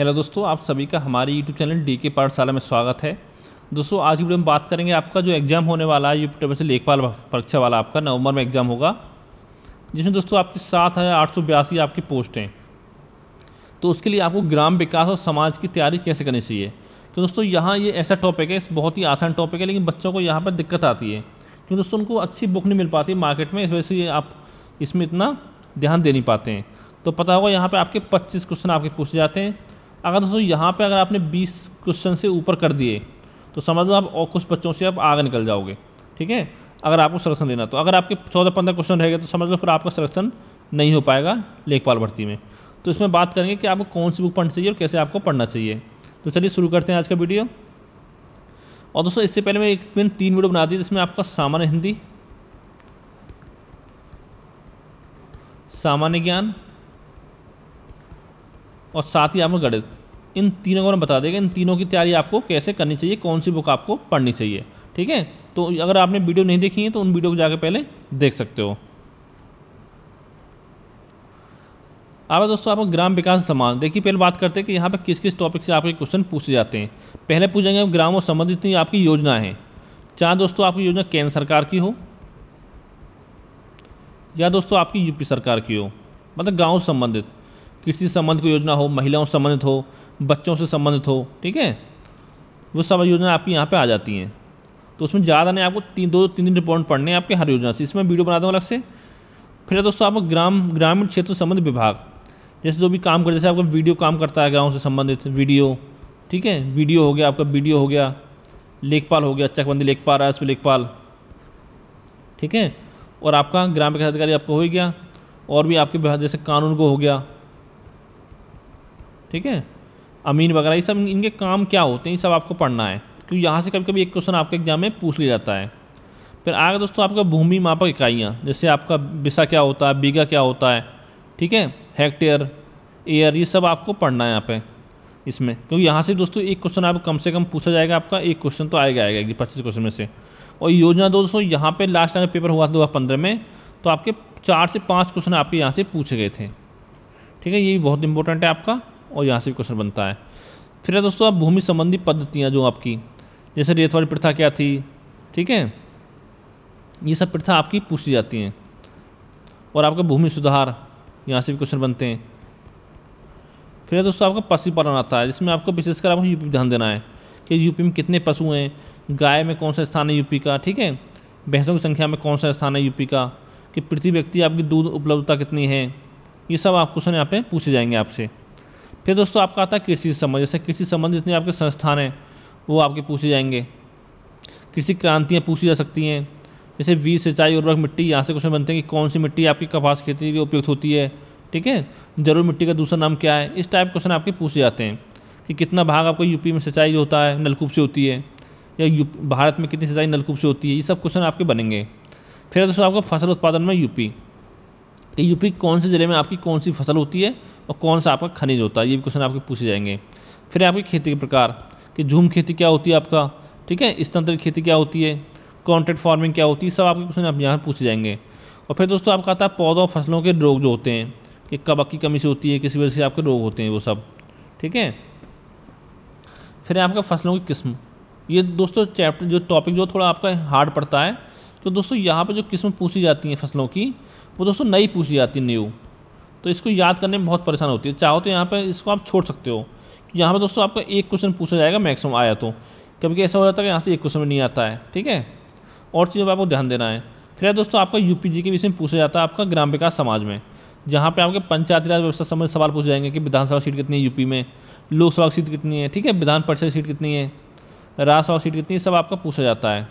hello दोस्तों आप सभी का हमारे यूट्यूब चैनल डी के पाठशाला में स्वागत है दोस्तों आज की वीडियो में बात करेंगे आपका जो एग्ज़ाम होने वाला है यूपी से लेखपाल परीक्षा वाला आपका नवंबर में एग्ज़ाम होगा जिसमें दोस्तों आपकी सात हज़ार आठ सौ बयासी आपकी पोस्ट हैं तो उसके लिए आपको ग्राम विकास और समाज की तैयारी कैसे करनी चाहिए क्योंकि तो दोस्तों यहाँ ये ऐसा टॉपिक है इस बहुत ही आसान टॉपिक है लेकिन बच्चों को यहाँ पर दिक्कत आती है क्योंकि दोस्तों उनको अच्छी बुक नहीं मिल पाती मार्केट में इस वजह से आप इसमें इतना ध्यान दे नहीं पाते हैं तो पता होगा यहाँ पे आपके 25 क्वेश्चन आपके पूछे जाते हैं अगर दोस्तों यहाँ पे अगर आपने 20 क्वेश्चन से ऊपर कर दिए तो समझ लो आप और कुछ बच्चों से आप आगे निकल जाओगे ठीक है अगर आपको सलेक्शन देना तो अगर आपके चौदह पंद्रह क्वेश्चन रहेगा तो समझ लो फिर आपका सलेक्शन नहीं हो पाएगा लेखपाल भर्ती में तो इसमें बात करेंगे कि आपको कौन सी बुक पढ़नी चाहिए और कैसे आपको पढ़ना चाहिए तो चलिए शुरू करते हैं आज का वीडियो और दोस्तों इससे पहले मैं एक दिन तीन वीडियो बना दी जिसमें आपका सामान्य हिंदी सामान्य ज्ञान और साथ ही आपको गणित इन तीनों को हम बता देंगे इन तीनों की तैयारी आपको कैसे करनी चाहिए कौन सी बुक आपको पढ़नी चाहिए ठीक है तो अगर आपने वीडियो नहीं देखी है तो उन वीडियो को जाकर पहले देख सकते हो आप दोस्तों आपको ग्राम विकास समान देखिए पहले बात करते हैं कि यहाँ पर किस किस टॉपिक से आपके क्वेश्चन पूछे जाते हैं पहले पूछेंगे ग्राम और संबंधित आपकी योजना है चाहे दोस्तों आपकी योजना केंद्र सरकार की हो या दोस्तों आपकी यूपी सरकार की हो मतलब गाँव संबंधित कृषि संबंध की योजना हो महिलाओं से संबंधित हो बच्चों से संबंधित हो ठीक है वो सब योजना आपकी यहाँ पे आ जाती हैं तो उसमें ज़्यादा नहीं आपको तीन दो तीन दिन रिपोर्ट पढ़ने हैं आपके हर योजना से इसमें वीडियो बना दूँ अलग से फिर दोस्तों आपको ग्राम ग्रामीण क्षेत्र संबंधित विभाग जैसे जो भी काम करते जैसे आपका वीडियो काम करता है गाँव से संबंधित वीडियो ठीक है वीडियो हो गया आपका वीडियो हो गया लेखपाल हो गया चकबंदी लेखपाल आया लेखपाल ठीक है और आपका ग्राम विकास अधिकारी आपको हो ही गया और भी आपके जैसे कानून को हो गया ठीक है अमीन वगैरह ये सब इनके काम क्या होते हैं ये सब आपको पढ़ना है क्योंकि तो यहाँ से कभी कभी एक क्वेश्चन आपके एग्जाम में पूछ लिया जाता है फिर आगे दोस्तों आपका भूमि मापक इकाइयाँ जैसे आपका बिसा क्या होता है बीघा क्या होता है ठीक है हेक्टेयर एयर ये सब आपको पढ़ना है यहाँ पे इसमें क्योंकि यहाँ से दोस्तों एक क्वेश्चन आप कम से कम पूछा जाएगा आपका एक क्वेश्चन तो आएगा आएगा पच्चीस क्वेश्चन में से और योजना दोस्तों यहाँ पे लास्ट टाइम पेपर हुआ था दो में तो आपके चार से पाँच क्वेश्चन आपके यहाँ से पूछे गए थे ठीक है ये बहुत इंपॉर्टेंट है आपका और यहाँ से भी क्वेश्चन बनता है फिर है दोस्तों आप भूमि संबंधी पद्धतियाँ जो आपकी जैसे रेतवाड़ी प्रथा क्या थी ठीक है ये सब प्रथा आपकी पूछी जाती हैं और आपका भूमि सुधार यहाँ से भी क्वेश्चन बनते हैं फिर है दोस्तों आपका पशुपालन आता है जिसमें आपको विशेषकर आपको यूपी ध्यान देना है कि यूपी में कितने पशु हैं गाय में कौन सा स्थान है यूपी का ठीक है भैंसों की संख्या में कौन सा स्थान है यूपी का कि प्रति व्यक्ति आपकी दूध उपलब्धता कितनी है ये सब आप क्वेश्चन यहाँ पे पूछे जाएंगे आपसे फिर दोस्तों आपका आता है कृषि संबंध जैसे कृषि संबंध जितने आपके संस्थान हैं वो आपके पूछे जाएंगे कृषि क्रांतियाँ पूछी जा सकती हैं जैसे वीर सिंचाई उर्वरक मिट्टी यहाँ से क्वेश्चन बनते हैं कि कौन सी मिट्टी आपकी कपास खेती के लिए उपयुक्त होती है ठीक है जरूर मिट्टी का दूसरा नाम क्या है इस टाइप क्वेश्चन आपके पूछे जाते हैं कि कितना भाग आपको यूपी में सिंचाई होता है नलकूप से होती है या भारत में कितनी सिंचाई नलकूप से होती है ये सब क्वेश्चन आपके बनेंगे फिर दोस्तों आपका फसल उत्पादन में यूपी कि तो यूपी कौन से ज़िले में आपकी कौन सी फसल होती है और कौन सा आपका खनिज होता है ये भी क्वेश्चन आपके पूछे जाएंगे फिर आपकी खेती के प्रकार कि झूम खेती क्या होती है आपका ठीक है की खेती क्या होती है कॉन्ट्रैक्ट फार्मिंग क्या होती है सब आपके क्वेश्चन आप यहाँ पूछे जाएंगे और फिर दोस्तों आपका आता है पौधों और फसलों के रोग जो होते हैं कि कबक की कमी से होती है किसी वजह से आपके रोग होते हैं वो सब ठीक है फिर आपका फसलों की किस्म ये दोस्तों चैप्टर जो टॉपिक जो थोड़ा आपका हार्ड पड़ता है तो दोस्तों यहाँ पर जो किस्म पूछी जाती है फसलों की वो दोस्तों नई पूछी जाती है न्यू तो इसको याद करने में बहुत परेशान होती है चाहो तो यहाँ पर इसको आप छोड़ सकते हो यहाँ पर दोस्तों आपका एक क्वेश्चन पूछा जाएगा मैक्सिमम आया तो कभी कभी ऐसा हो जाता है कि यहाँ से एक क्वेश्चन में नहीं आता है ठीक है और चीज़ों पर आपको ध्यान देना है फिर है दोस्तों आपका यू के विषय में पूछा जाता है आपका ग्राम विकास समाज में जहाँ पे आपके पंचायती राज व्यवस्था समय सवाल पूछे जाएंगे कि विधानसभा सीट कितनी है यूपी में लोकसभा सीट कितनी है ठीक है विधान परिषद सीट कितनी है राज्यसभा सीट कितनी है सब आपका पूछा जाता है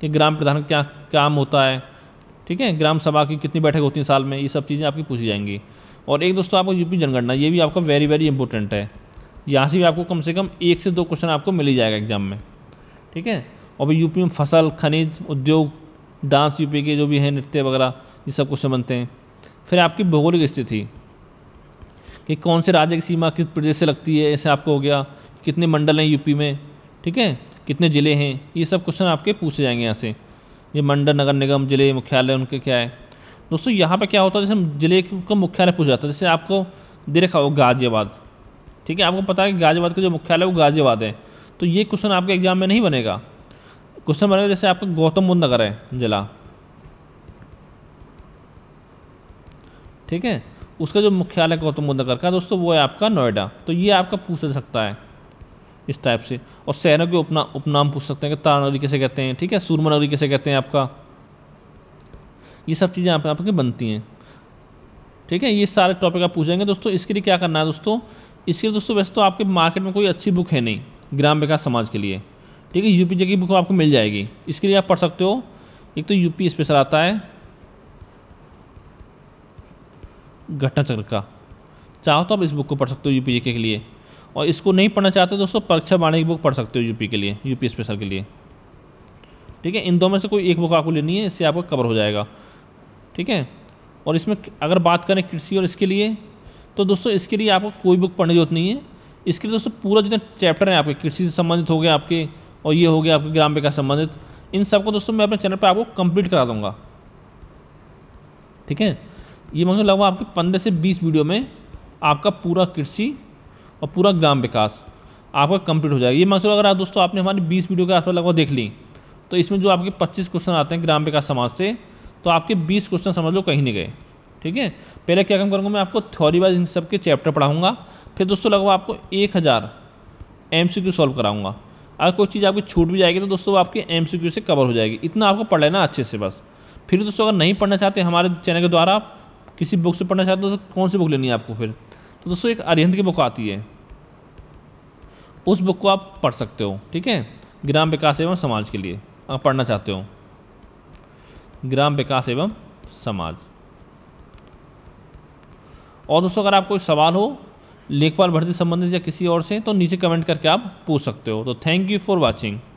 कि ग्राम प्रधान का क्या काम होता है ठीक है ग्राम सभा की कितनी बैठक होती है साल में ये सब चीज़ें आपकी पूछी जाएंगी और एक दोस्तों आपको यूपी जनगणना ये भी आपका वेरी वेरी इंपॉर्टेंट है यहाँ से भी आपको कम से कम एक से दो क्वेश्चन आपको मिल ही जाएगा एग्जाम में ठीक है और भी यूपी में फसल खनिज उद्योग डांस यूपी के जो भी हैं नृत्य वगैरह ये सब क्वेश्चन बनते हैं फिर आपकी भौगोलिक स्थिति कि कौन से राज्य की सीमा किस प्रदेश से लगती है ऐसे आपको हो गया कितने मंडल हैं यूपी में ठीक है कितने ज़िले हैं ये सब क्वेश्चन आपके पूछे जाएंगे यहाँ से ये मंडल नगर निगम ज़िले मुख्यालय उनके क्या है दोस्तों यहाँ पर क्या होता है जैसे ज़िले का मुख्यालय पूछा जाता है जैसे आपको दे रखा हो गाज़ियाबाद ठीक है आपको पता है कि गाज़ियाबाद का जो मुख्यालय वो गाज़ियाबाद है तो ये क्वेश्चन आपके एग्जाम में नहीं बनेगा क्वेश्चन बनेगा जैसे आपका गौतम बुद्ध नगर है ज़िला ठीक है उसका जो मुख्यालय गौतम बुद्ध नगर का दोस्तों वो है आपका नोएडा तो ये आपका पूछ सकता है इस टाइप से और शहरों के उपना उपनाम पूछ सकते हैं कि तारानगरी कैसे कहते हैं ठीक है सूरमा नगरी कैसे कहते हैं आपका ये सब चीज़ें आप आपके बनती हैं ठीक है ये सारे टॉपिक आप पूछेंगे दोस्तों इसके लिए क्या करना है दोस्तों इसके लिए दोस्तों वैसे तो आपके मार्केट में कोई अच्छी बुक है नहीं ग्राम विकास समाज के लिए ठीक है यूपी जे की बुक आपको मिल जाएगी इसके लिए आप पढ़ सकते हो एक तो यूपी स्पेशल आता है घटना चक्र का चाहो तो आप इस बुक को पढ़ सकते हो यूपी जे के लिए और इसको नहीं पढ़ना चाहते दोस्तों परीक्षा बाणी की बुक पढ़ सकते हो यूपी के लिए यूपी स्पेशल के लिए ठीक है इन दो में से कोई एक बुक आपको लेनी है इससे आपका कवर हो जाएगा ठीक है और इसमें अगर बात करें कृषि और इसके लिए तो दोस्तों इसके लिए आपको कोई बुक पढ़ने की जरूरत नहीं है इसके लिए दोस्तों पूरा जितने चैप्टर हैं आपके कृषि से संबंधित हो गए आपके और ये हो गया आपके ग्राम विकास संबंधित इन सबको दोस्तों मैं अपने चैनल पर आपको कंप्लीट करा दूंगा ठीक है ये मतलब लगभग आपके पंद्रह से बीस वीडियो में आपका पूरा कृषि और पूरा ग्राम विकास आपका कंप्लीट हो जाएगा ये मानसूर अगर आप दोस्तों आपने हमारी बीस वीडियो के आसपास लगभग देख ली तो इसमें जो आपके पच्चीस क्वेश्चन आते हैं ग्राम विकास समाज से तो आपके बीस क्वेश्चन समझ लो कहीं नहीं गए ठीक है पहले क्या काम करूँगा मैं आपको थ्योरी वाइज इन सब के चैप्टर पढ़ाऊँगा फिर दोस्तों लगभग आपको एक हज़ार एम सी क्यू सॉल्व कराऊँगा अगर कोई चीज़ आपकी छूट भी जाएगी तो दोस्तों आपके एम सी क्यू से कवर हो जाएगी इतना आपको पढ़ लेना अच्छे से बस फिर दोस्तों अगर नहीं पढ़ना चाहते हमारे चैनल के द्वारा आप किसी बुक से पढ़ना चाहते हो तो कौन सी बुक लेनी है आपको फिर तो दोस्तों एक अरिहंत की बुक आती है उस बुक को आप पढ़ सकते हो ठीक है ग्राम विकास एवं समाज के लिए आप पढ़ना चाहते हो ग्राम विकास एवं समाज और दोस्तों अगर आपको सवाल हो लेखपाल भर्ती संबंधित या किसी और से तो नीचे कमेंट करके आप पूछ सकते हो तो थैंक यू फॉर वॉचिंग